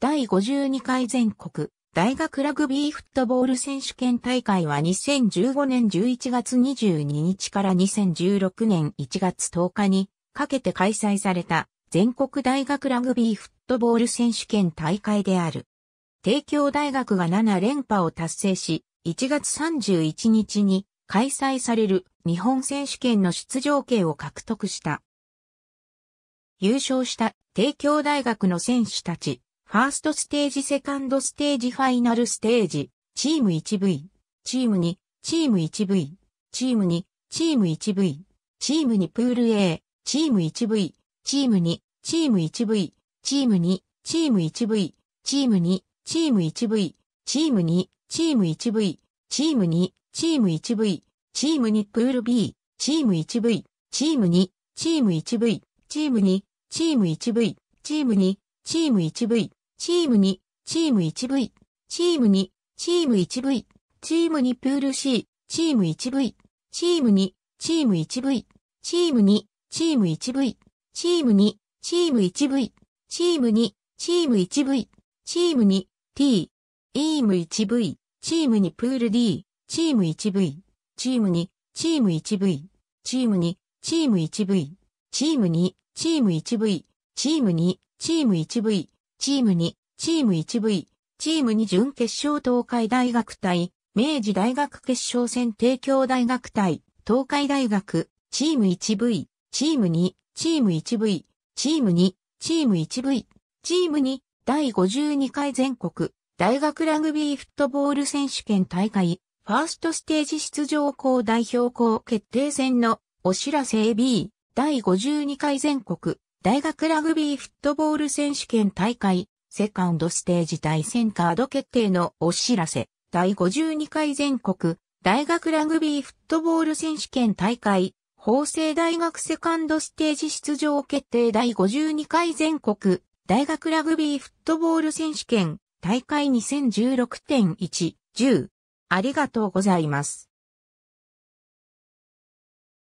第52回全国大学ラグビーフットボール選手権大会は2015年11月22日から2016年1月10日にかけて開催された全国大学ラグビーフットボール選手権大会である。帝京大学が7連覇を達成し、1月31日に開催される日本選手権の出場権を獲得した。優勝した帝京大学の選手たちファーストステージ、セカンドステージ、ファイナルステージ、チーム 1V、チーム2、チーム 1V、チーム2、チーム 1V、チーム2プール A、チーム 1V、チーム2、チーム 1V、チーム2、チーム 1V、チーム2、チーム 1V、チーム2、チーム 1V、チーム2、チーム 1V、チーム2プール B、チーム 1V、チーム2、チーム 1V、チーム2、チーム 1V、チーム2、チーム 1V、チーム2、チーム 1V、チーム2、チーム 1V、チーム2プール C、チーム 1V、チーム2、チーム 1V、チーム2、チーム 1V、チーム2、チーム 1V、チーム2、チーム 1V、チーム 2T、チーム 1V、チーム2プール D、チーム 1V、チーム2、チーム 1V、チーム2、チーム 1V、チーム2、チーム 1V、チーム2、チーム 1V、チーム2、チーム 1V、チーム2準決勝東海大学対、明治大学決勝戦帝京大学対、東海大学、チーム 1V、チーム2、チーム 1V、チーム2、チーム 1V、チーム2、第52回全国、大学ラグビーフットボール選手権大会、ファーストステージ出場校代表校決定戦のお知らせ AB、第52回全国、大学ラグビーフットボール選手権大会、セカンドステージ対戦カード決定のお知らせ、第52回全国、大学ラグビーフットボール選手権大会、法政大学セカンドステージ出場決定第52回全国、大学ラグビーフットボール選手権、大会2016.1、10。ありがとうございます。